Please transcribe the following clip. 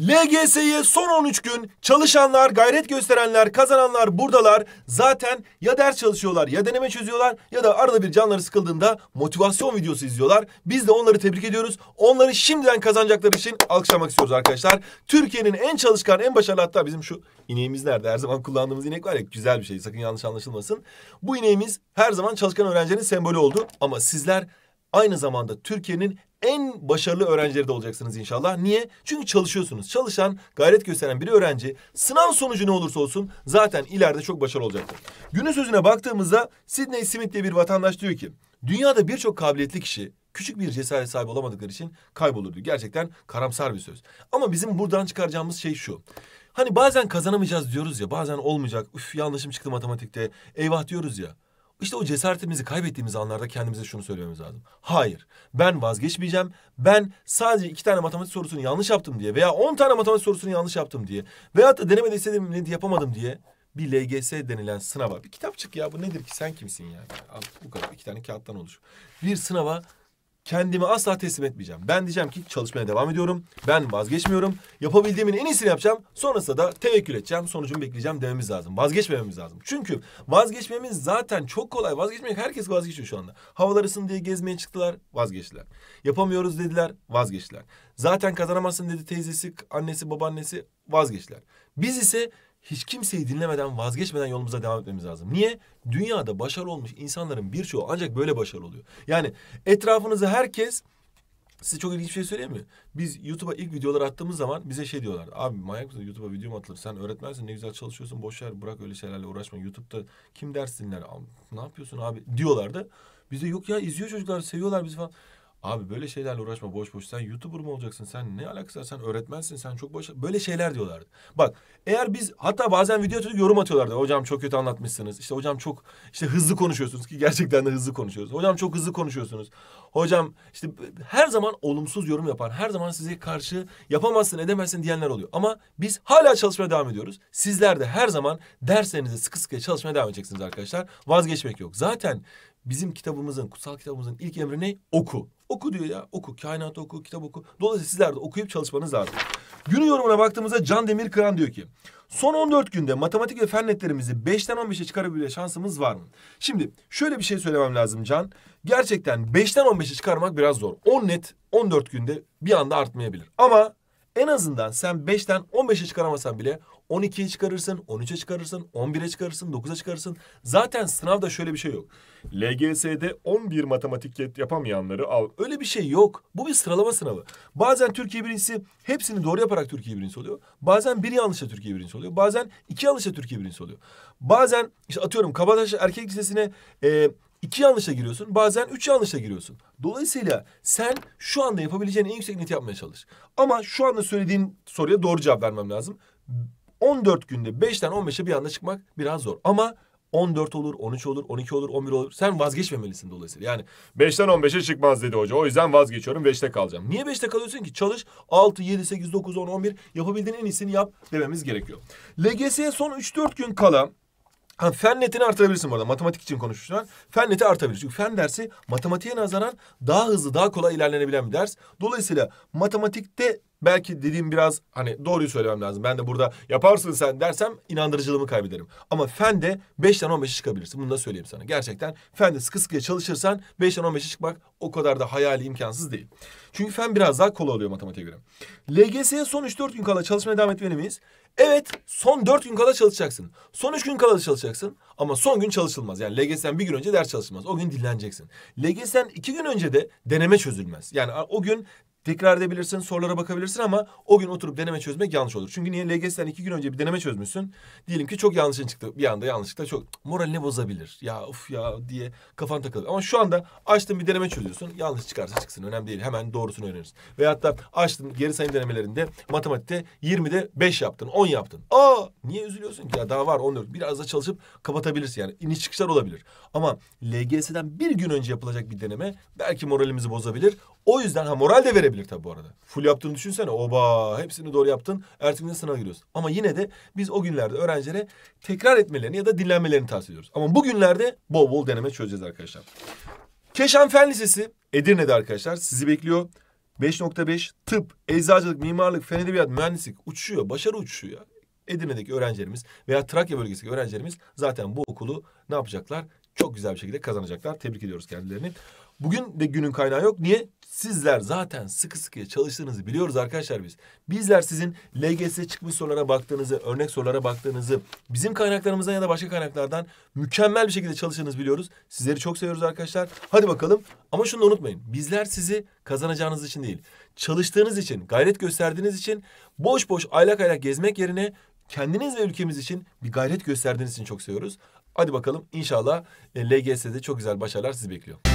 LGS'ye son 13 gün çalışanlar, gayret gösterenler, kazananlar buradalar. Zaten ya ders çalışıyorlar, ya deneme çözüyorlar ya da arada bir canları sıkıldığında motivasyon videosu izliyorlar. Biz de onları tebrik ediyoruz. Onları şimdiden kazanacakları için alkışlamak istiyoruz arkadaşlar. Türkiye'nin en çalışkan, en başarılı hatta bizim şu ineğimiz nerede? Her zaman kullandığımız inek var ya güzel bir şey sakın yanlış anlaşılmasın. Bu ineğimiz her zaman çalışkan öğrencinin sembolü oldu ama sizler aynı zamanda Türkiye'nin en başarılı öğrencileri de olacaksınız inşallah. Niye? Çünkü çalışıyorsunuz. Çalışan, gayret gösteren bir öğrenci sınav sonucu ne olursa olsun zaten ileride çok başarılı olacaktır. Günün sözüne baktığımızda Sidney Smith diye bir vatandaş diyor ki... ...dünyada birçok kabiliyetli kişi küçük bir cesaret sahibi olamadıkları için kaybolur diyor. Gerçekten karamsar bir söz. Ama bizim buradan çıkaracağımız şey şu. Hani bazen kazanamayacağız diyoruz ya, bazen olmayacak. Üf yanlışım çıktı matematikte. Eyvah diyoruz ya. İşte o cesaretimizi kaybettiğimiz anlarda kendimize şunu söylememiz lazım. Hayır, ben vazgeçmeyeceğim. Ben sadece iki tane matematik sorusunu yanlış yaptım diye veya on tane matematik sorusunu yanlış yaptım diye veyahut da denemede istediğim neydi yapamadım diye bir LGS denilen sınava bir kitap çık ya bu nedir ki sen kimsin yani? Al, bu kadar iki tane kağıttan oluşur. Bir sınava kendimi asla teslim etmeyeceğim. Ben diyeceğim ki çalışmaya devam ediyorum. Ben vazgeçmiyorum. Yapabildiğimin en iyisini yapacağım. Sonrasında da tevekkül edeceğim. Sonucunu bekleyeceğim dememiz lazım. Vazgeçmememiz lazım. Çünkü vazgeçmemiz zaten çok kolay. Vazgeçmek herkes vazgeçiyor şu anda. Havalar ısın diye gezmeye çıktılar. Vazgeçtiler. Yapamıyoruz dediler. Vazgeçtiler. Zaten kazanamazsın dedi teyzesi, annesi, babaannesi. Vazgeçtiler. Biz ise hiç kimseyi dinlemeden, vazgeçmeden yolumuza devam etmemiz lazım. Niye? Dünyada başarılı olmuş insanların birçoğu ancak böyle başarılı oluyor. Yani etrafınızda herkes Size çok ilginç bir şey söyleyeyim mi? Biz YouTube'a ilk videolar attığımız zaman bize şey diyorlar. Abi manyak mısın? YouTube'a video mu atılır? Sen öğretmensin ne güzel çalışıyorsun. Boş ver bırak öyle şeylerle uğraşma. YouTube'da kim ders dinler? Ne yapıyorsun abi? Diyorlardı. Bize yok ya izliyor çocuklar seviyorlar bizi falan. Abi böyle şeylerle uğraşma boş boş. Sen YouTuber mı olacaksın? Sen ne alakası var? Sen öğretmensin. Sen çok boş. Böyle şeyler diyorlardı. Bak eğer biz hatta bazen video atıyorduk yorum atıyorlardı. Hocam çok kötü anlatmışsınız. İşte hocam çok işte hızlı konuşuyorsunuz ki gerçekten de hızlı konuşuyoruz. Hocam çok hızlı konuşuyorsunuz. Hocam işte her zaman olumsuz yorum yapan, her zaman size karşı yapamazsın, edemezsin diyenler oluyor. Ama biz hala çalışmaya devam ediyoruz. Sizler de her zaman derslerinize sıkı sıkıya çalışmaya devam edeceksiniz arkadaşlar. Vazgeçmek yok. Zaten bizim kitabımızın, kutsal kitabımızın ilk emri ne? Oku. Oku diyor ya. Oku. Kainatı oku, kitap oku. Dolayısıyla sizler de okuyup çalışmanız lazım. Günün yorumuna baktığımızda Can Demir Kıran diyor ki... Son 14 günde matematik ve fen netlerimizi 5'ten 15'e çıkarabilme şansımız var mı? Şimdi şöyle bir şey söylemem lazım Can. Gerçekten 5'ten 15'e çıkarmak biraz zor. 10 net 14 günde bir anda artmayabilir. Ama en azından sen 5'ten 15'e çıkaramasan bile 12'ye çıkarırsın, 13'e çıkarırsın, 11'e çıkarırsın, 9'a çıkarırsın. Zaten sınavda şöyle bir şey yok. LGS'de 11 matematik yapamayanları al. Öyle bir şey yok. Bu bir sıralama sınavı. Bazen Türkiye birincisi hepsini doğru yaparak Türkiye birincisi oluyor. Bazen bir yanlışla Türkiye birincisi oluyor. Bazen iki yanlışla Türkiye birincisi oluyor. Bazen işte atıyorum Kabataş Erkek Lisesi'ne e, iki yanlışa giriyorsun. Bazen üç yanlışa giriyorsun. Dolayısıyla sen şu anda yapabileceğin en yüksek net yapmaya çalış. Ama şu anda söylediğin soruya doğru cevap vermem lazım. 14 günde 5'ten 15'e bir anda çıkmak biraz zor. Ama 14 olur, 13 olur, 12 olur, 11 olur. Sen vazgeçmemelisin dolayısıyla. Yani 5'ten 15'e çıkmaz dedi hoca. O yüzden vazgeçiyorum 5'te kalacağım. Niye 5'te kalıyorsun ki? Çalış 6, 7, 8, 9, 10, 11 yapabildiğin en iyisini yap dememiz gerekiyor. LGS'ye son 3-4 gün kalan. Ha, fen netini artırabilirsin burada Matematik için konuşmuşlar. Fen neti artabilir. Çünkü fen dersi matematiğe nazaran daha hızlı, daha kolay ilerlenebilen bir ders. Dolayısıyla matematikte Belki dediğim biraz hani doğruyu söylemem lazım. Ben de burada yaparsın sen dersem inandırıcılığımı kaybederim. Ama fen de 5'ten 15'e çıkabilirsin. Bunu da söyleyeyim sana. Gerçekten fen de sıkı sıkıya çalışırsan 5'ten 15'e çıkmak o kadar da hayali imkansız değil. Çünkü fen biraz daha kolay oluyor matematiğe göre. LGS'ye son 3-4 gün kala çalışmaya devam etmeli miyiz? Evet son 4 gün kala çalışacaksın. Son 3 gün kala çalışacaksın ama son gün çalışılmaz. Yani LGS'den bir gün önce ders çalışılmaz. O gün dinleneceksin. LGS'den 2 gün önce de deneme çözülmez. Yani o gün Tekrar edebilirsin, sorulara bakabilirsin ama o gün oturup deneme çözmek yanlış olur. Çünkü niye LGS'den iki gün önce bir deneme çözmüşsün. Diyelim ki çok yanlışın çıktı bir anda yanlışlıkla çok moralini bozabilir. Ya uf ya diye kafan takılır. Ama şu anda açtın bir deneme çözüyorsun. Yanlış çıkarsa çıksın önemli değil. Hemen doğrusunu öğrenirsin. Veyahut da açtın geri sayım denemelerinde matematikte 20'de 5 yaptın, 10 yaptın. Aa niye üzülüyorsun ki ya daha var 14. Biraz da çalışıp kapatabilirsin yani. İniş çıkışlar olabilir. Ama LGS'den bir gün önce yapılacak bir deneme belki moralimizi bozabilir. O yüzden ha moral de verebilir olmayabilir tabii bu arada. Full yaptığını düşünsene. Oba hepsini doğru yaptın. Ertesi gün sınava giriyoruz Ama yine de biz o günlerde öğrencilere tekrar etmelerini ya da dinlenmelerini tavsiye ediyoruz. Ama bugünlerde bol bol deneme çözeceğiz arkadaşlar. Keşan Fen Lisesi Edirne'de arkadaşlar sizi bekliyor. 5.5 tıp, eczacılık, mimarlık, fen edebiyat, mühendislik uçuyor. Başarı uçuyor ya. Edirne'deki öğrencilerimiz veya Trakya bölgesindeki öğrencilerimiz zaten bu okulu ne yapacaklar? çok güzel bir şekilde kazanacaklar. Tebrik ediyoruz kendilerini. Bugün de günün kaynağı yok. Niye? Sizler zaten sıkı sıkıya çalıştığınızı biliyoruz arkadaşlar biz. Bizler sizin LGS çıkmış sorulara baktığınızı, örnek sorulara baktığınızı, bizim kaynaklarımızdan ya da başka kaynaklardan mükemmel bir şekilde çalıştığınızı biliyoruz. Sizleri çok seviyoruz arkadaşlar. Hadi bakalım. Ama şunu da unutmayın. Bizler sizi kazanacağınız için değil, çalıştığınız için, gayret gösterdiğiniz için boş boş aylak aylak gezmek yerine kendiniz ve ülkemiz için bir gayret gösterdiğiniz için çok seviyoruz. Hadi bakalım inşallah e, LGS'de çok güzel başarılar sizi bekliyor.